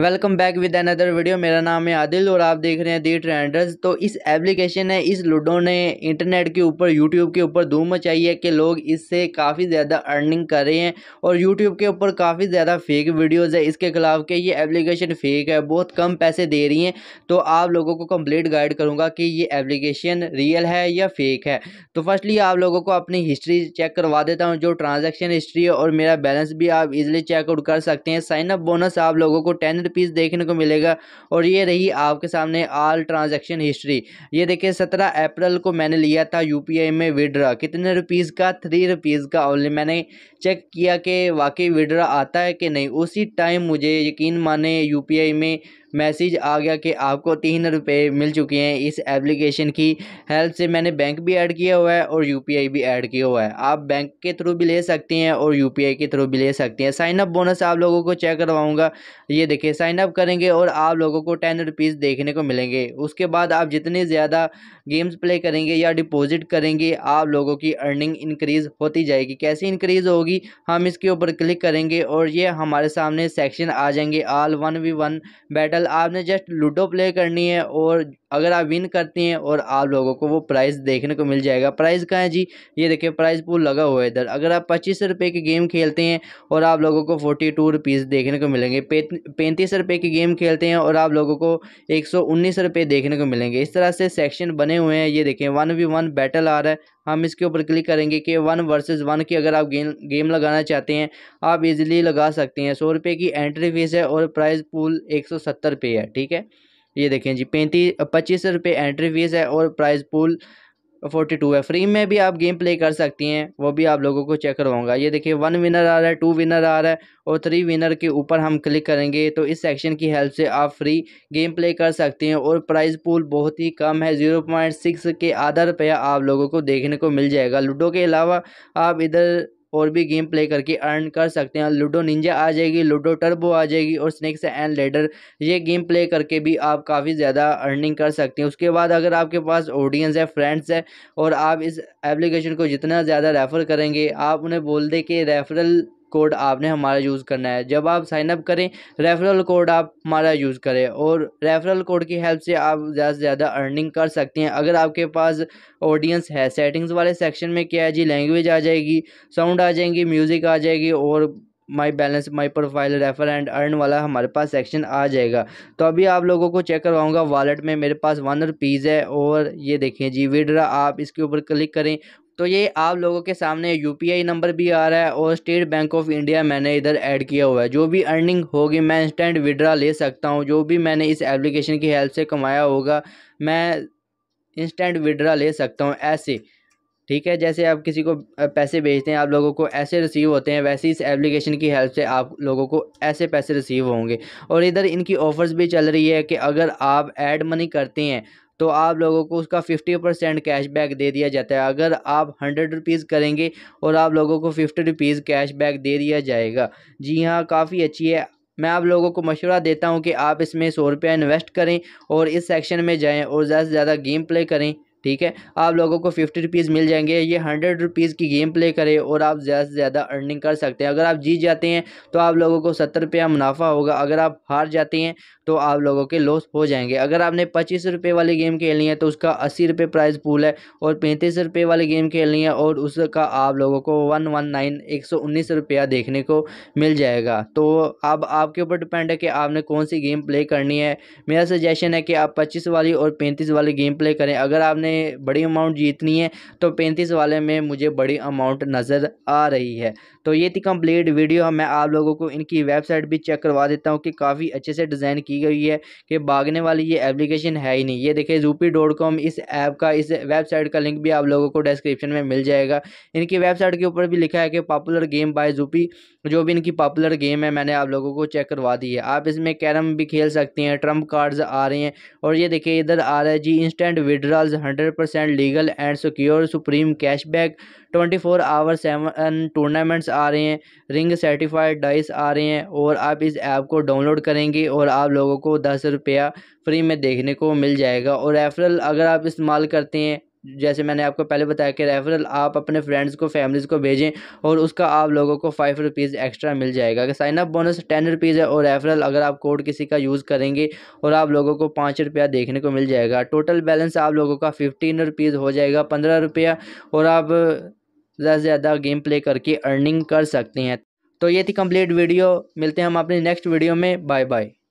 welcome back with another video मेरा नाम है आदिल और आप देख रहे हैं दी ट्रेंडर्स तो इस एप्लीकेशन ने इस लूडो ने इंटरनेट के ऊपर यूट्यूब के ऊपर धूम मचाई है कि लोग इससे काफ़ी ज़्यादा अर्निंग कर रहे हैं और यूट्यूब के ऊपर काफ़ी ज़्यादा फेक वीडियोज़ है इसके खिलाफ के ये एप्लीकेशन फेक है बहुत कम पैसे दे रही हैं तो आप लोगों को कम्प्लीट गाइड करूँगा कि ये एप्लीकेशन रियल है या फेक है तो फर्स्टली आप लोगों को अपनी हिस्ट्री चेक करवा देता हूँ जो ट्रांजेक्शन हिस्ट्री है और मेरा बैलेंस भी आप इजिली चेकआउट कर सकते हैं साइनअप बोनस आप लोगों को टेन एंड पीस देखने को मिलेगा और ये रही आपके सामने आल ट्रांजेक्शन हिस्ट्री ये देखिए सत्रह अप्रैल को मैंने लिया था यू में विड्रा कितने रुपीज़ का थ्री रुपीज़ का ओनली मैंने चेक किया कि वाकई विड्रा आता है कि नहीं उसी टाइम मुझे यकीन माने यू में मैसेज आ गया कि आपको तीन रुपये मिल चुके हैं इस एप्लीकेशन की हेल्प से मैंने बैंक भी ऐड किया हुआ है और यू भी ऐड किया हुआ है आप बैंक के थ्रू भी ले सकते हैं और यू के थ्रू भी ले सकते हैं साइन अप बोनस आप लोगों को चेक करवाऊँगा ये देखिए साइन अप करेंगे और आप लोगों को टेन रुपीज़ देखने को मिलेंगे उसके बाद आप जितने ज़्यादा गेम्स प्ले करेंगे या डिपॉजिट करेंगे आप लोगों की अर्निंग इंक्रीज़ होती जाएगी कैसे इंक्रीज़ होगी हम इसके ऊपर क्लिक करेंगे और ये हमारे सामने सेक्शन आ जाएंगे all one v one battle आपने जस्ट लूडो प्ले करनी है और अगर आप विन करते हैं और आप लोगों को वो प्राइज़ देखने को मिल जाएगा प्राइज़ कहाँ है जी ये देखिए प्राइज़ पूल लगा हुआ है इधर अगर आप पच्चीस रुपये की गेम खेलते हैं और आप लोगों को फोर्टी टू रुपीज़ देखने को मिलेंगे पैंतीस रुपये की गेम खेलते हैं और आप लोगों को एक सौ उन्नीस रुपये देखने को मिलेंगे इस तरह से सेक्शन बने हुए हैं ये देखें वन वी वन बैटल आ रहा है हम इसके ऊपर क्लिक करेंगे कि वन वर्सेज़ वन की अगर आप गेम गेम लगाना चाहते हैं आप इजीली लगा सकते हैं सौ रुपये की एंट्री फीस है और प्राइज़ पूल एक सौ सत्तर रुपये है ठीक है ये देखें जी पैंतीस पच्चीस रुपये एंट्री फीस है और प्राइस पूल फोर्टी टू है फ्री में भी आप गेम प्ले कर सकती हैं वो भी आप लोगों को चेक करवाऊंगा ये देखिए वन विनर आ रहा है टू विनर आ रहा है और थ्री विनर के ऊपर हम क्लिक करेंगे तो इस सेक्शन की हेल्प से आप फ्री गेम प्ले कर सकती हैं और प्राइस पूल बहुत ही कम है ज़ीरो पॉइंट सिक्स के आधा रुपया आप लोगों को देखने को मिल जाएगा लूडो के अलावा आप इधर और भी गेम प्ले करके अर्न कर सकते हैं लूडो निंजा आ जाएगी लूडो टर्बो आ जाएगी और स्नैक्स एंड लेडर ये गेम प्ले करके भी आप काफ़ी ज़्यादा अर्निंग कर सकते हैं उसके बाद अगर आपके पास ऑडियंस है फ्रेंड्स है और आप इस एप्लीकेशन को जितना ज़्यादा रेफ़र करेंगे आप उन्हें बोल दें कि रेफरल कोड आपने हमारा यूज़ करना है जब आप साइनअप करें रेफरल कोड आप हमारा यूज़ करें और रेफरल कोड की हेल्प से आप ज़्यादा से ज़्यादा अर्निंग कर सकते हैं अगर आपके पास ऑडियंस है सेटिंग्स वाले सेक्शन में क्या है जी लैंग्वेज आ जाएगी साउंड आ जाएगी म्यूज़िक आ जाएगी और my balance my profile refer and earn वाला हमारे पास सेक्शन आ जाएगा तो अभी आप लोगों को चेक करवाऊँगा वॉलेट में मेरे पास वन रुपीज़ है और ये देखें जी विड्रा आप इसके ऊपर क्लिक करें तो ये आप लोगों के सामने यूपीआई नंबर भी आ रहा है और स्टेट बैंक ऑफ इंडिया मैंने इधर ऐड किया हुआ है जो भी अर्निंग होगी मैं इंस्टेंट विड्रा ले सकता हूँ जो भी मैंने इस एप्लीकेशन की हेल्प से कमाया होगा मैं इंस्टेंट विड्रा ले सकता हूँ ऐसे ठीक है जैसे आप किसी को पैसे भेजते हैं आप लोगों को ऐसे रिसीव होते हैं वैसे इस एप्लीकेशन की हेल्प से आप लोगों को ऐसे पैसे रिसीव होंगे और इधर इनकी ऑफ़र्स भी चल रही है कि अगर आप ऐड मनी करते हैं तो आप लोगों को उसका फिफ्टी परसेंट कैशबैक दे दिया जाता है अगर आप हंड्रेड रुपीज़ करेंगे और आप लोगों को फिफ्टी रुपीज़ कैशबैक दे दिया जाएगा जी हाँ काफ़ी अच्छी है मैं आप लोगों को मशवरा देता हूँ कि आप इसमें सौ रुपया इन्वेस्ट करें और इस सेक्शन में जाएं और ज़्यादा से ज़्यादा गेम प्ले करें ठीक है आप लोगों को फिफ्टी रुपीज़ मिल जाएंगे ये हंड्रेड रुपीज़ की गेम प्ले करें और आप ज़्यादा से ज़्यादा अर्निंग कर सकते हैं अगर आप जीत जाते हैं तो आप लोगों को सत्तर रुपया मुनाफा होगा अगर आप हार जाते हैं तो आप लोगों के लॉस हो जाएंगे अगर आपने पच्चीस रुपये वाली गेम खेलनी है तो उसका अस्सी रुपये प्राइज़ पूल है और पैंतीस रुपये वाली गेम खेलनी है और उसका आप लोगों को वन वन नाइन एक सौ उन्नीस रुपया देखने को मिल जाएगा तो अब आपके ऊपर डिपेंड है कि आपने कौन सी गेम प्ले करनी है मेरा सजेशन है कि आप पच्चीस वाली और पैंतीस वाली गेम प्ले करें अगर आपने बड़ी अमाउंट जीतनी है तो पैंतीस वाले में मुझे बड़ी अमाउंट नज़र आ रही है तो ये थी कंप्लीट वीडियो मैं आप लोगों को इनकी वेबसाइट भी चेक करवा देता हूँ कि काफ़ी अच्छे से डिज़ाइन की गई है कि भागने वाली ये एप्लीकेशन है ही नहीं ये देखिए जूपी इस ऐप का इस वेबसाइट का लिंक भी आप लोगों को डिस्क्रिप्शन में मिल जाएगा इनकी वेबसाइट के ऊपर भी लिखा है कि पॉपुलर गेम बाय जूपी जो भी इनकी पॉपुलर गेम है मैंने आप लोगों को चेक करवा दी है आप इसमें कैरम भी खेल सकते हैं ट्रम्प कार्ड्स आ रहे हैं और ये देखिए इधर आ रहा है जी instant withdrawals hundred hundred percent legal and secure supreme cashback twenty four hour seven tournaments आ रहे हैं रिंग सर्टिफाइड डाइस आ रहे हैं और आप इस ऐप को डाउनलोड करेंगे और आप लोगों को दस रुपया फ्री में देखने को मिल जाएगा और रेफरल अगर आप इस्तेमाल करते हैं जैसे मैंने आपको पहले बताया कि रेफरल आप अपने फ्रेंड्स को फैमिलीज़ को भेजें और उसका आप लोगों को फाइव रुपीज़ एक्स्ट्रा मिल जाएगा sign up bonus ten rupees है और रेफरल अगर आप कोड किसी का यूज़ करेंगे और आप लोगों को पाँच रुपया देखने को मिल जाएगा टोटल बैलेंस आप लोगों का फिफ्टीन रुपीज़ हो जाएगा पंद्रह रुपया और आप ज़्यादा से ज़्यादा गेम प्ले करके अर्निंग कर सकते हैं तो ये थी कम्प्लीट वीडियो मिलते हैं हम अपने नेक्स्ट वीडियो में बाय बाय